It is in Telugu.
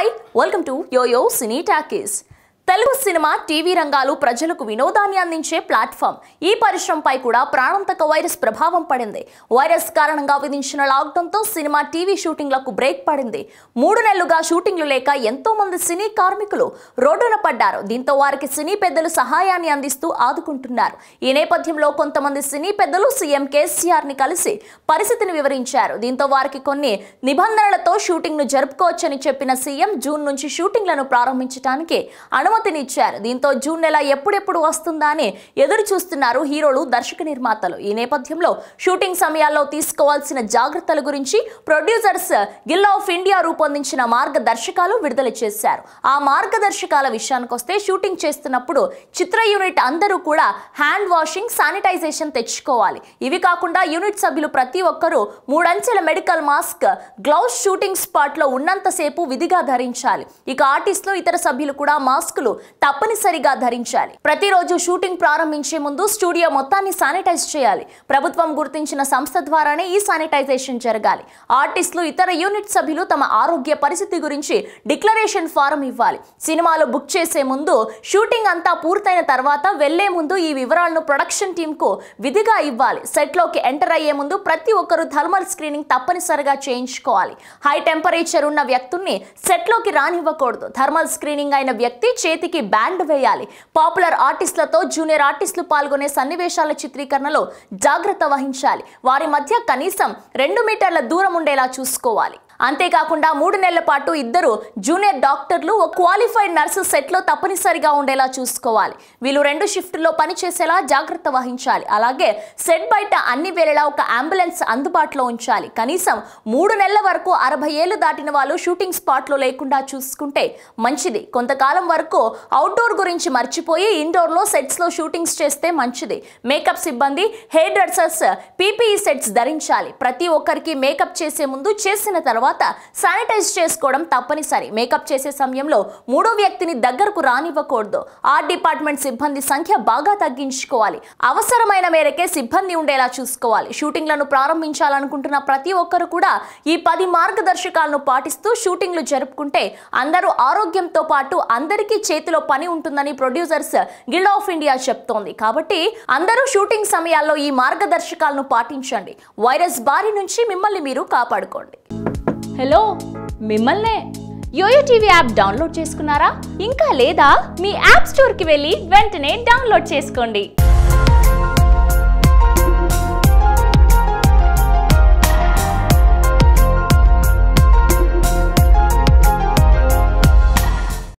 Hi, welcome to Yo Cine Takis. Telugu cinema TV రంగాలు ప్రజలకు వినోదాన్ని అందించే ప్లాట్ఫామ్ ఈ పరిశ్రమపై కూడా ప్రాణాంతక వైరస్ ప్రభావం పడింది వైరస్ కారణంగా విధించిన లాక్డౌన్తో సినిమా టీవీ షూటింగ్లకు బ్రేక్ పడింది మూడు నెలలుగా షూటింగ్లు లేక ఎంతో మంది సినీ కార్మికులు రోడ్డున పడ్డారు దీంతో వారికి సినీ పెద్దలు సహాయాన్ని అందిస్తూ ఆదుకుంటున్నారు ఈ నేపథ్యంలో కొంతమంది సినీ పెద్దలు సీఎం కేసీఆర్ ని కలిసి పరిస్థితిని వివరించారు దీంతో వారికి కొన్ని నిబంధనలతో షూటింగ్ను జరుపుకోవచ్చని చెప్పిన సీఎం జూన్ నుంచి షూటింగ్లను ప్రారంభించడానికి అనుమతి అనుమతినిచ్చారు దీంతో జూన్ నెల ఎప్పుడెప్పుడు వస్తుందా అని ఎదురు చూస్తున్నారు హీరోలు దర్శక నిర్మాతలు ఈ నేపథ్యంలో షూటింగ్ సమయాల్లో తీసుకోవాల్సిన జాగ్రత్తల గురించి ప్రొడ్యూసర్స్ గిల్ ఆఫ్ ఇండియా రూపొందించిన మార్గదర్శకాలు విడుదల చేశారు ఆ మార్గదర్శకాల విషయానికొస్తే షూటింగ్ చేస్తున్నప్పుడు చిత్ర యూనిట్ అందరూ కూడా హ్యాండ్ వాషింగ్ శానిటైజేషన్ తెచ్చుకోవాలి ఇవి కాకుండా యూనిట్ సభ్యులు ప్రతి ఒక్కరూ మూడంచెల మెడికల్ మాస్క్ గ్లౌస్ షూటింగ్ స్పాట్లో ఉన్నంతసేపు విధిగా ధరించాలి ఇక ఆర్టిస్టులు ఇతర సభ్యులు కూడా మాస్కులు మాస్కులు తప్పనిసరిగా ధరించాలి ప్రతిరోజు షూటింగ్ ప్రారంభించే ముందు స్టూడియో మొత్తాన్ని శానిటైజ్ చేయాలి ప్రభుత్వం గుర్తించిన సంస్థ ద్వారానే ఈ శానిటైజేషన్ జరగాలి ఆర్టిస్టులు ఇతర యూనిట్ సభ్యులు తమ ఆరోగ్య పరిస్థితి గురించి డిక్లరేషన్ ఫారం ఇవ్వాలి సినిమాలు బుక్ చేసే ముందు షూటింగ్ అంతా పూర్తయిన తర్వాత వెళ్లే ముందు ఈ వివరాలను ప్రొడక్షన్ కు విధిగా ఇవ్వాలి సెట్ లోకి ఎంటర్ అయ్యే ముందు ప్రతి ఒక్కరూ థర్మల్ స్క్రీనింగ్ తప్పనిసరిగా చేయించుకోవాలి హై టెంపరేచర్ ఉన్న వ్యక్తుల్ని సెట్ లోకి రానివ్వకూడదు థర్మల్ స్క్రీనింగ్ అయిన వ్యక్తి చేతి చేతికి బ్యాండ్ వేయాలి పాపులర్ ఆర్టిస్టులతో జూనియర్ ఆర్టిస్టులు పాల్గొనే సన్నివేశాల చిత్రీకరణలో జాగ్రత్త వహించాలి వారి మధ్య కనీసం రెండు మీటర్ల దూరం ఉండేలా చూసుకోవాలి అంతేకాకుండా మూడు నెలల పాటు ఇద్దరు జూనియర్ డాక్టర్లు ఒక క్వాలిఫైడ్ నర్సు సెట్లో తప్పనిసరిగా ఉండేలా చూసుకోవాలి వీళ్ళు రెండు షిఫ్ట్లో పనిచేసేలా జాగ్రత్త వహించాలి అలాగే సెట్ బయట అన్ని వేళలా ఒక అంబులెన్స్ అందుబాటులో ఉంచాలి కనీసం మూడు నెలల వరకు అరవై ఏళ్ళు దాటిన వాళ్ళు షూటింగ్ స్పాట్లో లేకుండా చూసుకుంటే మంచిది కొంతకాలం వరకు అవుట్డోర్ గురించి మర్చిపోయి ఇండోర్లో సెట్స్లో షూటింగ్స్ చేస్తే మంచిది మేకప్ సిబ్బంది హెయిర్ డ్రెస్సర్స్ పీపీఈ సెట్స్ ధరించాలి ప్రతి ఒక్కరికి మేకప్ చేసే ముందు చేసిన తర్వాత తర్వాత శానిటైజ్ చేసుకోవడం తప్పనిసరి మేకప్ చేసే సమయంలో మూడో వ్యక్తిని దగ్గరకు రానివ్వకూడదు ఆర్ట్ డిపార్ట్మెంట్ సిబ్బంది సంఖ్య బాగా తగ్గించుకోవాలి అవసరమైన మేరకే సిబ్బంది ఉండేలా చూసుకోవాలి షూటింగ్లను ప్రారంభించాలనుకుంటున్న ప్రతి ఒక్కరు కూడా ఈ పది మార్గదర్శకాలను పాటిస్తూ షూటింగ్లు జరుపుకుంటే అందరూ ఆరోగ్యంతో పాటు అందరికీ చేతిలో పని ఉంటుందని ప్రొడ్యూసర్స్ గిల్డ్ ఆఫ్ ఇండియా చెప్తోంది కాబట్టి అందరూ షూటింగ్ సమయాల్లో ఈ మార్గదర్శకాలను పాటించండి వైరస్ బారి నుంచి మిమ్మల్ని మీరు కాపాడుకోండి హలో మిమ్మల్నే యోయో టీవీ యాప్ డౌన్లోడ్ చేసుకున్నారా ఇంకా లేదా మీ యాప్ స్టోర్కి వెళ్ళి వెంటనే డౌన్లోడ్ చేసుకోండి